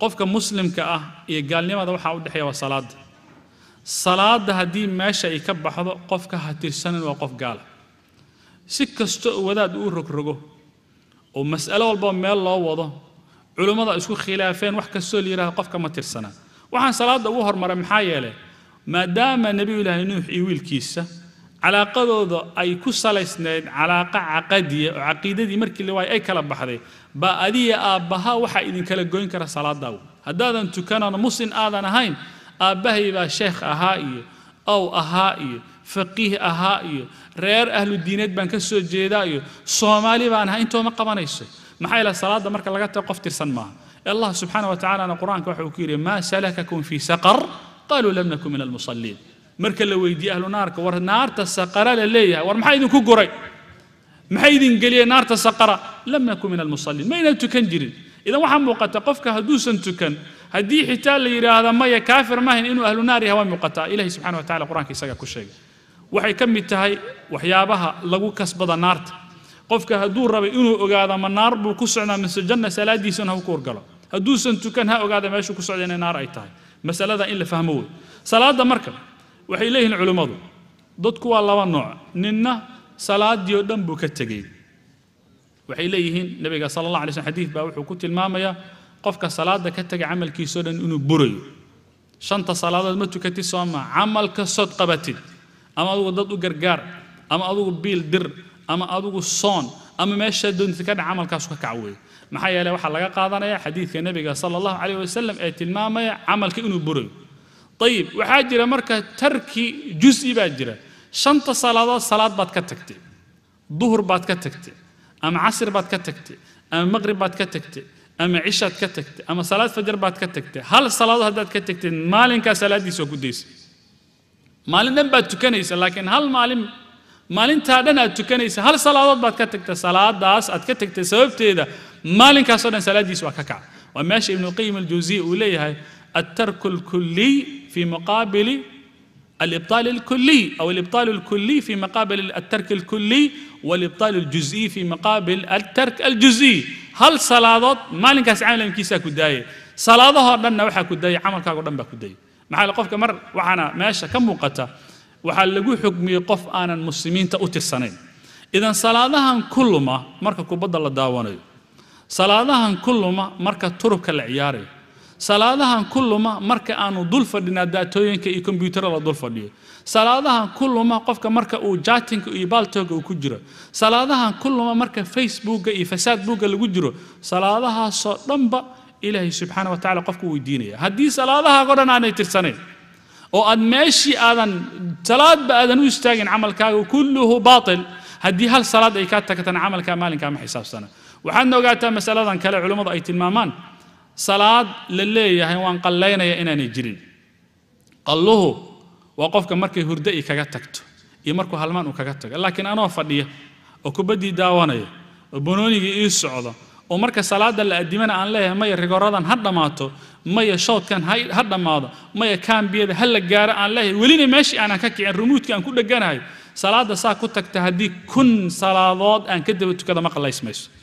qofka muslimka ah iyo gaalnimada waxaa u dhexeeya waa salaada salaada haddii meesha ay ka baxdo qofka ha tirsanin waa qof gaala si kasta oo wadaad uu rogrogo oo mas'alo walba meel loo wado culimmada isku khilaafeen wax kastoo layidhahda qofka ma tirsanaa waxaan salaadda ugu hormaray maxaa yeele maadaama nebiyu ilaahay nuux iyo wiilkiisa calaaqadooda ay ku salaysnayd calaaqa caqadiya oo caqiidadii markii la waayay ay kala baxday baa adiya aabbaha waxaa idinkala goyn kara salaadaaw haddaadan tukanana musin aadan ahayn aabbahay baa sheekh ahaa iyo aw ahaa iyo faqiih ahaa iyo reer ahlu diineed baan ka soo jeedaa iyo soomaali baan ahaa intooma qabanayso maxaa yaele salaadda marka laga tago qof tirsan maaha allah subxaana wa tacalana qur-aanka waxa uu ku yidhi maa salakakum fii saqar qaluu lam nakun min almusaliin marka la weydiiye ahlu naarka war naarta saqara la leeyahay war maxaa idinku guray maxay idin geliyeen naarta saqara lam yakun min almusaliin maynan tukan jirin idan waxaa muuqata qofka hadduusan tukan haddii xitaa la yidhaahda maya kaafir maahayn inuu ahlu naar yahay waa muuqataa ilahi subxana wa tacala qur-aanka isaga ku sheegay waxay ka mid tahay waxyaabaha lagu kasbada naarta qofka hadduu rabay inuu ogaado ma naar buu ku socdaa mise janna salaadiisan ha u hadduusan tukan ha ogaada meeshuu ku socda inay naar ay tahay masalada in la fahmo wey salaadda marka waxay leeyihiin culimmadu dadku waa laba nooc ninna salaadii oo dhan buu ka tegey waxay leeyihiin nebiga sala allah alay slm xadiid baa wuxuu ku tilmaamayaa qofka salaadda ka tegay camalkiisao dhan inuu burayo shanta salaadood ma tukatid soo camal kastood qabatid ama adugu dad u gargaar ama adugu biil dir ama adugu soon ama meeshaa doontid ka dhac camalkaasu ka kac weeye maxaa yeele waxaa laga qaadanayaa xadiidka nebiga sala allahu calayh wasalam ee tilmaamaya camalka inuu burayo ayib waxaa jira marka tarki jusi baa jira shanta salaadood salaad baad ka tagtay duhur baad ka tagtay ama casr baad ka tagtay ama maqhrib baad ka tagtay ama cishaad ka tagtay ama salaad fajar baad ka tagtay hal salaadood haddaad ka tagtay maalinkaa salaaddiisa waa ku daysa maalin dhan baad tukanaysa laakiin hal maalin maalintaa dhan aad tukanaysa hal salaadood baad ka tagtay salaadaas aad ka tagtay sababteeda maalinkaasoo dhan salaaddiisa waa ka kaca waa meesha ibnuqayim aljawsiya uu leeyahay الترك الكلي في مقابل الإبطال الكلي أو الإبطال الكلي في مقابل الترك الكلي والإبطال الجزئي في مقابل الترك الجزئي هل salaadood maalinkaas camal amkiisaa ku daayay salaadahoo dhanna waxaa ku daayay camalkaagoo dhan baa ku daayay maxaa le qofka mar waxaana meesha ka muuqata waxaa lagu xugmiyey qof aanan muslimiinta u tirsanayn idan salaadahan kuluma marka kubadda la daawanayo salaadahan kuluma marka turubka la ciyaarayo salaadahan kulluma marka aanu dul fadhinaa daatooyinka iyo kombyuutara la dul fadhiyo salaadahan kulluma qofka marka uu jaatinka iyo baaltooga uu ku jiro salaadahan kulluma marka facebooka iyo fasaadbuuga lagu jiro salaadahaasoo dhanba ilaahay subxaana wa tacala qofku weydiinaya haddii salaadahaago dhan aanay tirsanayn oo aad meeshii aadan salaadba aadan u istaagin camalkaaga kulluhu baail haddii hal salaad ay kaa tagtana camalkaa maalinkaama xisaabsana waxaadna ogaataa masaladan kale culimmadu ay tilmaamaan salaad la leeyahay waan qallaynaya inaanay jirin qalluhu waa qofka markay hurdo i kaga tagto iyo markuu halmaan uu kaga tago laakiin anoo fadhiya oo kubaddii daawanaya oo banoonigii ii socdo oo marka salaadda la addimana aan leeyahay maya rigoradan ha dhammaato maya shoodkan ha dhammaado maya kaambiyada ha la gaaro aan leeyahay welina meeshii aanan ka kicin rumuudkii aan ku dhegganahay salaadda saa ku tagta haddii kun salaadood aan ka daba tukada ma qallaysmayso